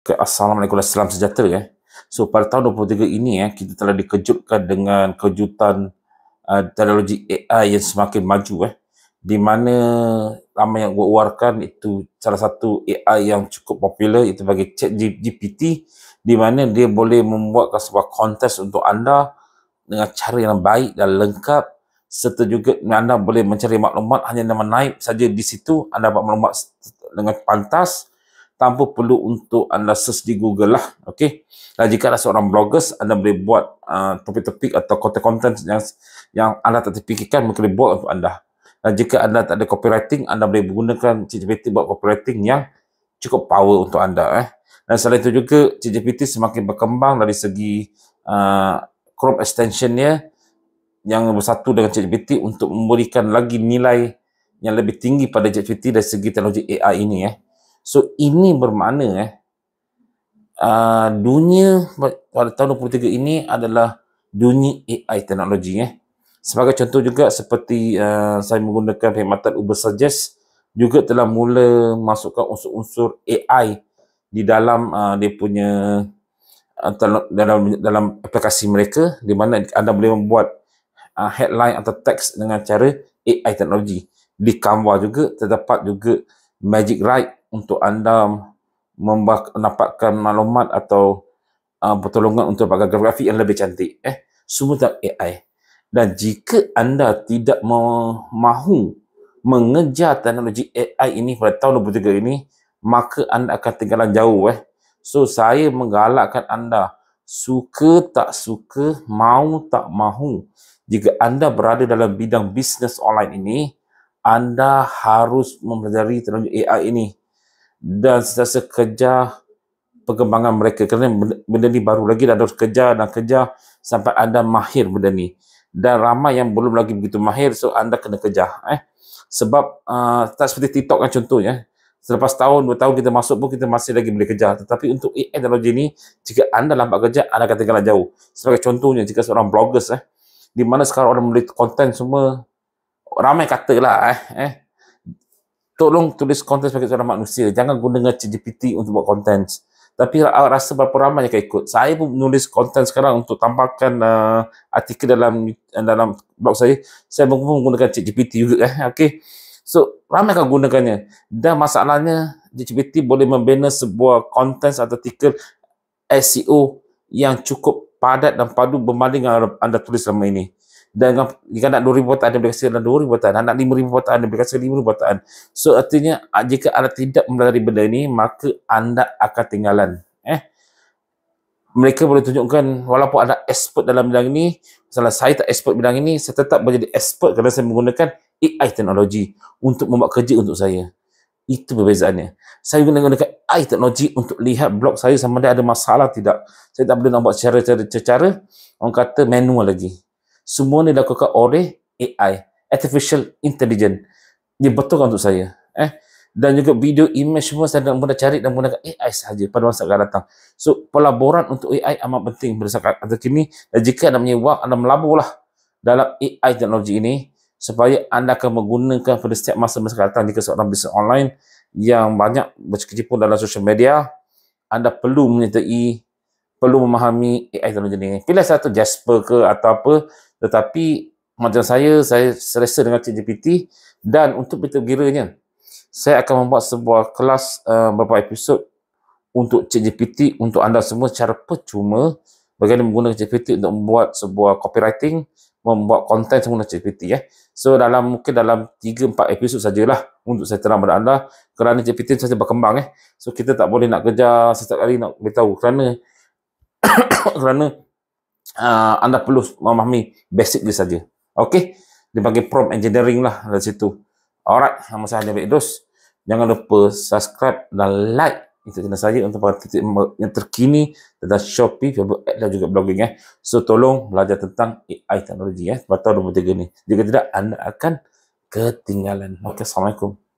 Okay, Assalamualaikum dan salam sejahtera ya. So pada tahun 23 ini ya kita telah dikejutkan dengan kejutan uh, teknologi AI yang semakin maju eh. Di mana ramai yang keluarkan itu salah satu AI yang cukup popular itu bagi chat GPT di mana dia boleh membuat sebuah kontes untuk anda dengan cara yang baik dan lengkap serta juga anda boleh mencari maklumat hanya dengan naik saja di situ anda dapat maklumat dengan pantas tanpa perlu untuk anda search di Google lah. Okey. Dan jika anda seorang bloggers, anda boleh buat uh, topik-topik atau konten-konten yang yang anda tak terfikirkan, mungkin boleh buat untuk anda. Dan jika anda tak ada copywriting, anda boleh menggunakan CGPT buat copywriting yang cukup power untuk anda. Eh. Dan selain itu juga, CGPT semakin berkembang dari segi uh, crop extensionnya yang bersatu dengan CGPT untuk memberikan lagi nilai yang lebih tinggi pada CGPT dari segi teknologi AI ini. Eh. So ini bermakna eh uh, dunia pada tahun 2023 ini adalah dunia AI teknologi eh. Sebagai contoh juga seperti uh, saya menggunakan perkhidmatan Uber Suggest juga telah mula masukkan unsur-unsur AI di dalam uh, dia punya uh, dalam dalam aplikasi mereka di mana anda boleh membuat uh, headline atau teks dengan cara AI teknologi di Canva juga terdapat juga Magic Ride untuk anda membak- mendapatkan maklumat atau uh, pertolongan untuk pakai grafik yang lebih cantik. Eh, semua tak AI. Dan jika anda tidak mahu mengejar teknologi AI ini pada tahun 2023 ini, maka anda akan tinggalan jauh. Eh. So, saya menggalakkan anda suka tak suka, mau tak mahu. Jika anda berada dalam bidang bisnes online ini, anda harus mempelajari teknologi AI ini dan sentiasa kejar perkembangan mereka kerana benda, ni baru lagi dan harus kejar dan kejar sampai anda mahir benda ni dan ramai yang belum lagi begitu mahir so anda kena kejar eh sebab uh, tak seperti TikTok kan contohnya eh. selepas tahun dua tahun kita masuk pun kita masih lagi boleh kejar tetapi untuk AI teknologi ni jika anda lambat kejar anda akan tinggal jauh sebagai contohnya jika seorang bloggers eh di mana sekarang orang boleh konten semua ramai kata lah eh, eh tolong tulis konten sebagai seorang manusia. Jangan guna dengan CGPT untuk buat konten. Tapi awak rasa berapa ramai yang akan ikut. Saya pun menulis konten sekarang untuk tambahkan uh, artikel dalam uh, dalam blog saya. Saya pun menggunakan CGPT juga. Eh. Okay. So, ramai akan gunakannya. Dan masalahnya, CGPT boleh membina sebuah konten atau artikel SEO yang cukup padat dan padu berbanding dengan anda tulis selama ini dan jika nak 2000 bataan dia boleh kasi dalam 2000 bataan nak 5000 bataan dia boleh kasi 5000 bataan so artinya jika anda tidak mempelajari benda ini maka anda akan tinggalan eh mereka boleh tunjukkan walaupun anda expert dalam bidang ini salah saya tak expert bidang ini saya tetap menjadi expert kerana saya menggunakan AI teknologi untuk membuat kerja untuk saya itu perbezaannya. Saya guna gunakan AI teknologi untuk lihat blog saya sama ada ada masalah tidak. Saya tak boleh nak buat secara-cara orang kata manual lagi semua ni dilakukan oleh AI, artificial intelligence. Dia betul kan untuk saya. Eh, dan juga video image semua saya nak mula cari dan menggunakan AI sahaja pada masa akan datang. So, pelaburan untuk AI amat penting pada saat atau kini. Dan jika anda menyewa, anda melaburlah dalam AI teknologi ini supaya anda akan menggunakan pada setiap masa masa akan datang jika seorang bisnes online yang banyak berkecimpung dalam social media, anda perlu menyertai, perlu memahami AI teknologi ini. Pilih satu Jasper ke atau apa, tetapi macam saya, saya selesa dengan ChatGPT dan untuk betul Giranya, saya akan membuat sebuah kelas uh, beberapa episod untuk ChatGPT untuk anda semua secara percuma bagaimana menggunakan ChatGPT untuk membuat sebuah copywriting, membuat konten semua dengan ChatGPT ya. So dalam mungkin dalam 3 4 episod sajalah untuk saya terang pada anda kerana ChatGPT saja berkembang eh. So kita tak boleh nak kerja setiap kali nak beritahu kerana kerana uh, anda perlu memahami basic dia saja. Okey. Dia panggil prompt engineering lah dari situ. Alright, nama saya Hadi Fikdos. Jangan lupa subscribe dan like itu channel saya untuk para titik yang terkini tentang Shopee, Facebook dan juga blogging eh. So tolong belajar tentang AI teknologi eh. Pada tahun 2023 ni. Jika tidak anda akan ketinggalan. Okey, Assalamualaikum.